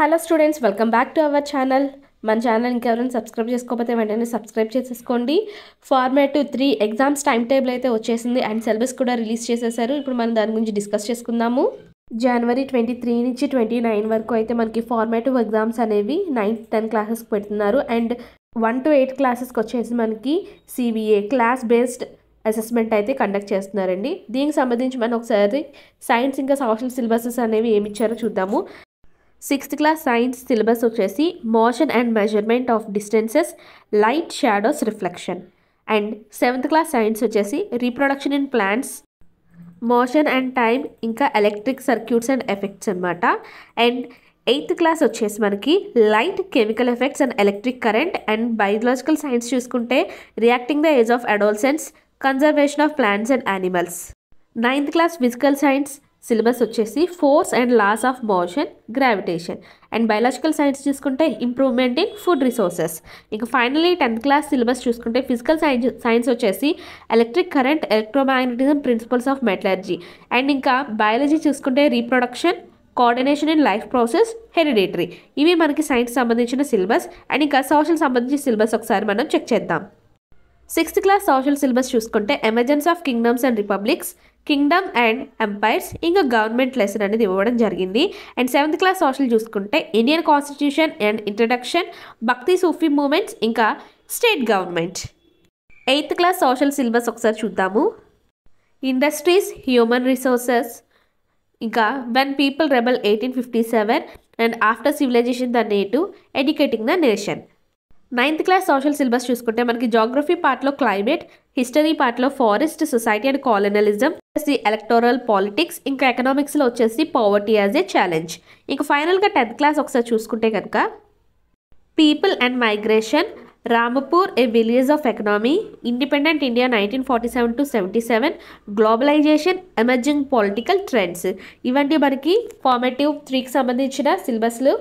hello students welcome back to our channel మన channel ఇంకెవరైనా subscribe చేసుకోకపోతే వెంటనే సబ్స్క్రైబ్ చేసేసుకోండి formative three exams time table అయితే వచ్చేసింది అండ్ సిలబస్ కూడా రిలీజ్ చేసేసారు ఇప్పుడు మనం దాని గురించి డిస్కస్ చేసుకుందాము జనవరి ట్వంటీ త్రీ నుంచి ట్వంటీ నైన్ వరకు అయితే మనకి ఫార్మాటివ్ ఎగ్జామ్స్ అనేవి నైన్త్ టెన్ క్లాసెస్కి పెడుతున్నారు అండ్ వన్ టు ఎయిట్ క్లాసెస్కి వచ్చేసి మనకి సిబిఏ క్లాస్ బేస్డ్ అసెస్మెంట్ అయితే కండక్ట్ చేస్తున్నారండి దీనికి సంబంధించి మనం ఒకసారి సైన్స్ ఇంకా సోషల్ సిలబసెస్ అనేవి ఏమి ఇచ్చారో చూద్దాము సిక్స్త్ క్లాస్ సైన్స్ సిలబస్ వచ్చేసి motion and measurement of distances light shadows reflection and seventh class science వచ్చేసి reproduction in plants motion and time ఇంకా ఎలక్ట్రిక్ సర్క్యూట్స్ అండ్ ఎఫెక్ట్స్ అనమాట అండ్ ఎయిత్ క్లాస్ వచ్చేసి మనకి light chemical effects and electric current and biological science చూసుకుంటే reacting the age of adolescence conservation of plants and animals ninth class physical science syllabus వచ్చేసి force and laws of motion gravitation and biological science చూసుకుంటే improvement in food resources ఇంకా finally tenth class syllabus చూసుకుంటే physical science science వచ్చేసి electric current electromagnetism principles of metallurgy and ఇంకా biology చూసుకుంటే reproduction coordination in life process hereditary ఇవి మనకి science సంబంధించిన syllabus and ఇంకా సోషల్ సంబంధించిన సిలబస్ ఒకసారి మనం చెక్ చేద్దాం సిక్స్త్ క్లాస్ సోషల్ సిలబస్ చూసుకుంటే emergence of kingdoms and republics kingdom and empires ఇంకా గవర్నమెంట్ లెసన్ అనేది ఇవ్వడం జరిగింది అండ్ సెవెంత్ క్లాస్ సోషల్ చూసుకుంటే Indian constitution and introduction Bhakti Sufi movements ఇంకా state government eighth class social syllabus ఒకసారి చూద్దాము ఇండస్ట్రీస్ హ్యూమన్ రిసోర్సెస్ ఇంకా when people rebel eighteen fifty seven and after civilization the native educating the nation ninth class social syllabus చూసుకుంటే మనకి geography పార్ట్లో climate history పార్ట్లో forest society and colonialism the electoral politics ఇంకా ఎకనామిక్స్లో వచ్చేసి poverty as a challenge ఇంకా ఫైనల్గా tenth class ఒకసారి చూసుకుంటే కనుక people and migration Rampur a village of economy independent India nineteen forty seven to seventy seven globalization emerging political trends ఇవంటి మనకి ఫార్మేటివ్ త్రీకి సంబంధించిన సిలబస్లు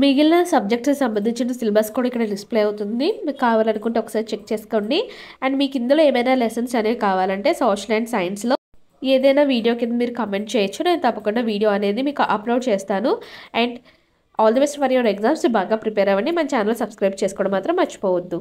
మిగిలిన సబ్జెక్ట్స్కి సంబంధించిన సిలబస్ కూడా ఇక్కడ డిస్ప్లే అవుతుంది మీకు కావాలనుకుంటే ఒకసారి చెక్ చేసుకోండి అండ్ మీకు ఇందులో ఏమైనా లెసన్స్ అనేవి కావాలంటే సోషల్ అండ్ సైన్స్లో ఏదైనా వీడియో కింద మీరు కమెంట్ చేయొచ్చు నేను తప్పకుండా వీడియో అనేది మీకు అప్లోడ్ చేస్తాను and all the best for your exams బాగా ప్రిపేర్ అవ్వండి మన ఛానల్ సబ్స్క్రైబ్ చేసుకోవడం మాత్రం మర్చిపోవద్దు